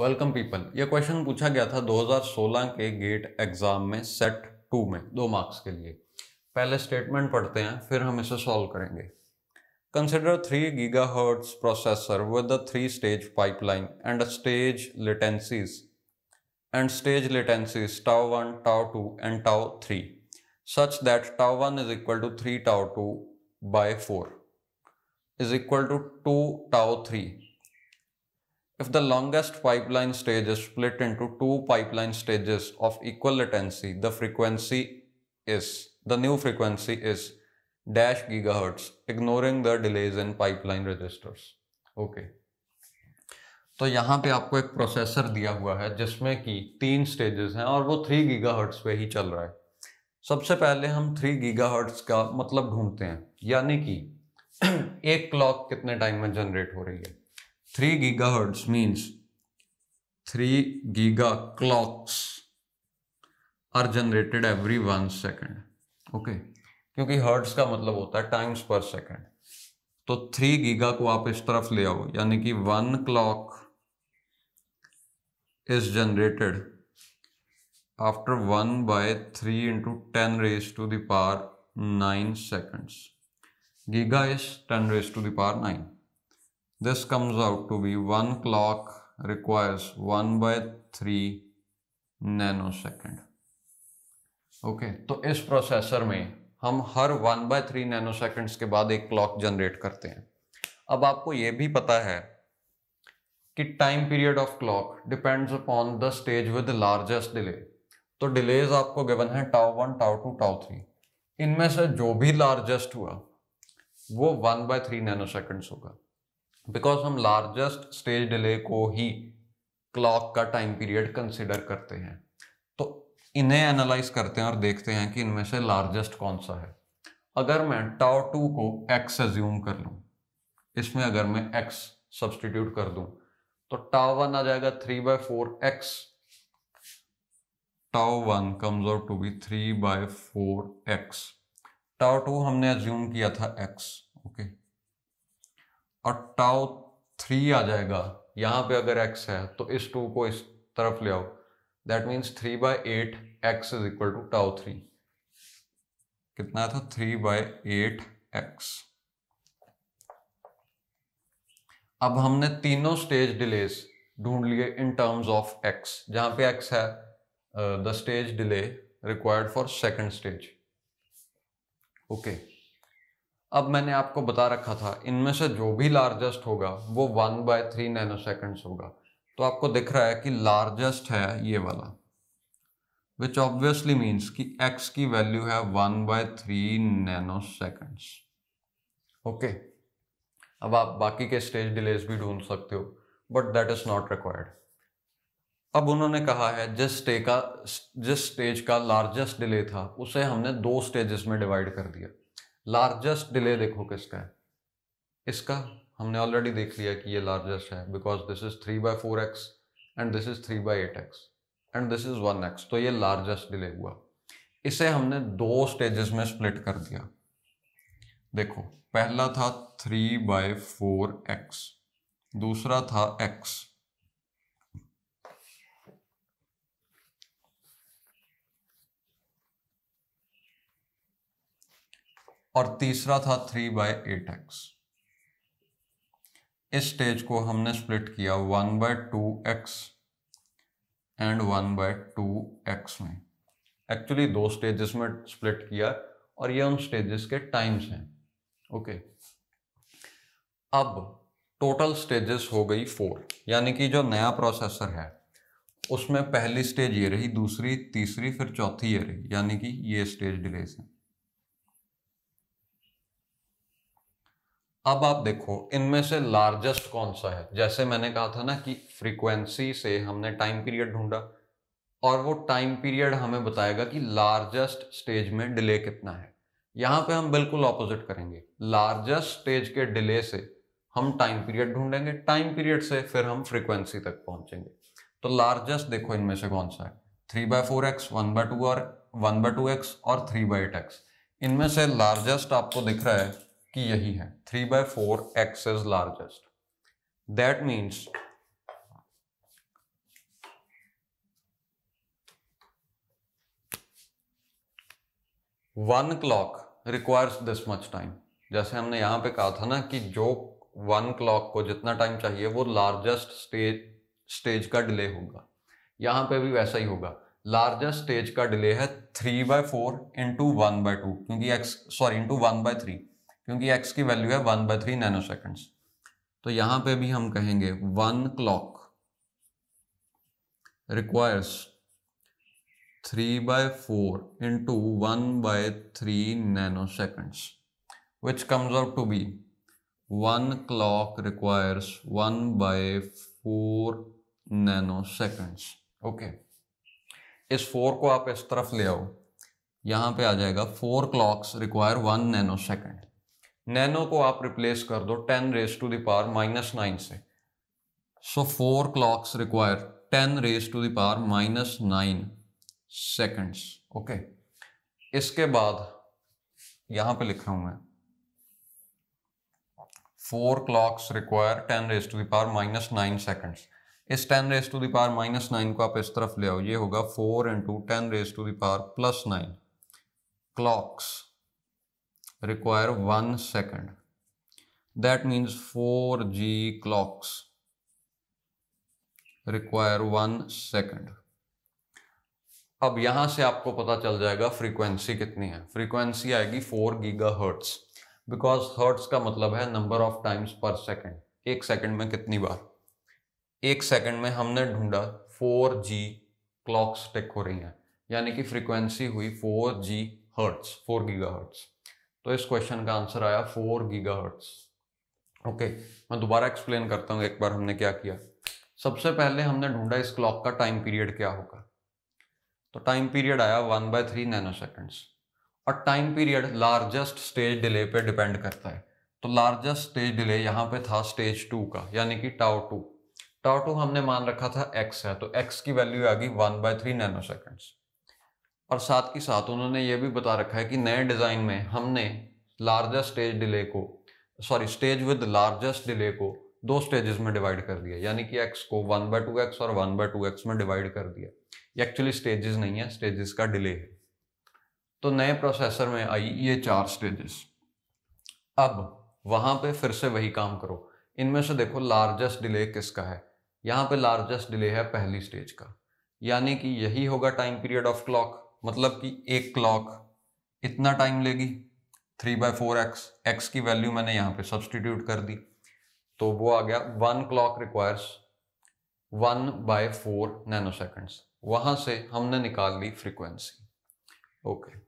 Welcome people ये question पूछा गया था 2016 के गेट एग्जाम में सेट टू में दो मार्क्स के लिए पहले स्टेटमेंट पढ़ते हैं फिर हम इसे सॉल्व करेंगे consider three giga hertz processor with three stage pipeline and stage latencies and stage latencies tau one tau two and tau three such that tau one is equal to three tau two by four is equal to two tau three If the longest pipeline stage is split into two pipeline stages of equal latency, the frequency is, the new frequency is dash gigahertz, ignoring the delays in pipeline registers. okay. तो यहाँ पे आपको एक processor दिया हुआ है जिसमें कि तीन स्टेजेस हैं और वो थ्री गीगा पे ही चल रहा है सबसे पहले हम थ्री गीगा का मतलब ढूंढते हैं यानी कि एक क्लॉक कितने टाइम में जनरेट हो रही है गीगा gigahertz means थ्री giga clocks are generated every one second. Okay okay. क्योंकि हर्ट्स का मतलब होता है टाइम्स पर सेकंड तो थ्री गीगा को आप इस तरफ ले आओ यानी कि one clock is generated after one by three into ten raise to the power nine seconds giga is ten raise to the power nine This comes out to be one clock requires 1 by 3 nanosecond okay तो इस processor में हम हर one by three nano के बाद एक clock generate करते हैं अब आपको यह भी पता है कि time period of clock depends upon the stage with largest delay तो डिलेज आपको गिवन है tau one tau two tau three इनमें से जो भी लार्जेस्ट हुआ वो one by three nano seconds होगा बिकॉज हम लार्जेस्ट स्टेज डिले को ही क्लॉक का टाइम पीरियड कंसिडर करते हैं तो इन्हें एनालाइज करते हैं और देखते हैं कि इनमें से लार्जेस्ट कौन सा है अगर मैं टाओ टू को एक्स एज्यूम कर लूँ इसमें अगर मैं एक्स सब्सटीट्यूट कर दूँ तो टाओ वन आ जाएगा three by four x tau one comes out to be three by four x tau two हमने एज्यूम किया था एक्स ओके okay? और टाओ थ्री आ जाएगा यहाँ पे अगर एक्स है तो इस टू को इस तरफ ले आओ that means three by eight x is equal to tau three कितना था थ्री बाय एट एक्स अब हमने तीनों स्टेज डिलेज ढूंढ लिए इन टर्म्स ऑफ एक्स जहां पे एक्स है the stage delay required for second stage okay अब मैंने आपको बता रखा था इनमें से जो भी लार्जेस्ट होगा वो one by three nano seconds होगा तो आपको दिख रहा है कि लार्जेस्ट है ये वाला विच ऑब्वियसली मीन्स कि x की वैल्यू है one by three nano seconds okay अब आप बाकी के स्टेज डिलेज भी ढूंढ सकते हो but that is not required अब उन्होंने कहा है जिस स्टे का जिस स्टेज का लार्जेस्ट डिले था उसे हमने दो स्टेजेस में डिवाइड कर दिया लार्जेस्ट डिले देखो किसका है इसका हमने ऑलरेडी देख लिया कि ये लार्जेस्ट है because this is three by four x and this is three by eight x and this is one x तो ये लार्जेस्ट डिले हुआ इसे हमने दो स्टेजेस में स्प्लिट कर दिया देखो पहला था थ्री बाय फोर एक्स दूसरा था एक्स और तीसरा था थ्री बाय एट एक्स इस स्टेज को हमने स्प्लिट किया one by two x and one by two x में एक्चुअली दो स्टेजेस में स्प्लिट किया और ये उन स्टेजेस के टाइम्स हैं ओके okay. अब टोटल स्टेजेस हो गई फोर यानी कि जो नया प्रोसेसर है उसमें पहली स्टेज ये रही दूसरी तीसरी फिर चौथी ये रही यानी कि ये स्टेज डिलेज हैं अब आप देखो इनमें से लार्जेस्ट कौन सा है जैसे मैंने कहा था ना कि फ्रीक्वेंसी से हमने टाइम पीरियड ढूंढा और वो टाइम पीरियड हमें बताएगा कि लार्जेस्ट स्टेज में डिले कितना है यहाँ पे हम बिल्कुल ऑपोजिट करेंगे लार्जेस्ट स्टेज के डिले से हम टाइम पीरियड ढूंढेंगे टाइम पीरियड से फिर हम फ्रीक्वेंसी तक पहुंचेंगे तो लार्जेस्ट देखो इनमें से कौन सा है three by four x one by two और वन बाय टू एक्स और थ्री बाय एट एक्स इनमें से लार्जेस्ट आपको दिख रहा है कि यही है three by four x is largest that means one clock requires this much time जैसे हमने यहां पे कहा था ना कि जो वन क्लॉक को जितना टाइम चाहिए वो लार्जेस्ट स्टेज स्टेज का डिले होगा यहां पे भी वैसा ही होगा लार्जेस्ट स्टेज का डिले है three by four into one by two क्योंकि x sorry into one by three क्योंकि एक्स की वैल्यू है one by three nano seconds तो यहां पे भी हम कहेंगे one clock requires three by four into one by three nano seconds which comes out to be one clock requires one by four nano seconds okay इस four को आप इस तरफ ले आओ यहां पे आ जाएगा four clocks require one nano second nano को आप रिप्लेस कर दो ten raise to the power minus nine से so four clocks require ten raise to the power minus nine seconds okay इसके बाद यहां पे लिख रहा हूं मैं four clocks require ten raise to the power minus nine seconds इस ten raise to the power minus nine को आप इस तरफ ले आओ ये होगा four into ten raise to the power plus nine clocks require one second. That means 4G clocks require one second. अब यहां से आपको पता चल जाएगा फ्रीक्वेंसी कितनी है फ्रीक्वेंसी आएगी 4 गीगा हर्ट्स बिकॉज हर्ट्स का मतलब है number of times per second एक सेकेंड में कितनी बार एक सेकेंड में हमने ढूंढा 4G क्लॉक्स टेक हो रही हैं यानी कि फ्रीक्वेंसी हुई 4G हर्ट्स 4 गीगा हर्ट्स तो इस क्वेश्चन का आंसर आया फोर गीगा ओके मैं दोबारा एक्सप्लेन करता हूँ एक बार हमने क्या किया सबसे पहले हमने ढूंढा इस क्लॉक का टाइम पीरियड क्या होगा तो टाइम पीरियड आया one by three nano seconds और time period largest stage delay पे डिपेंड करता है तो लार्जेस्ट स्टेज डिले यहाँ पे था स्टेज टू का यानी कि टाओ टू टाओ टू हमने मान रखा था एक्स है तो एक्स की वैल्यू आ गई one by three nano seconds और साथ ही साथ उन्होंने ये भी बता रखा है कि नए डिज़ाइन में हमने लार्जेस्ट स्टेज डिले को sorry stage with largest delay को दो स्टेजेस में डिवाइड कर दिया यानी कि एक्स को वन बाय टू एक्स और वन बाय टू एक्स में डिवाइड कर दिया ये एक्चुअली स्टेजेस नहीं है स्टेजेस का डिले है तो नए प्रोसेसर में आई ये चार स्टेजेस अब वहां पे फिर से वही काम करो इनमें से देखो लार्जेस्ट डिले किसका है यहाँ पे लार्जेस्ट डिले है पहली स्टेज का यानी कि यही होगा टाइम पीरियड ऑफ क्लॉक मतलब कि एक क्लॉक इतना टाइम लेगी three by four x x की वैल्यू मैंने यहाँ पे सब्सटीट्यूट कर दी तो वो आ गया one clock requires one by four nano nanoseconds वहां से हमने निकाल ली फ्रीक्वेंसी ओके okay.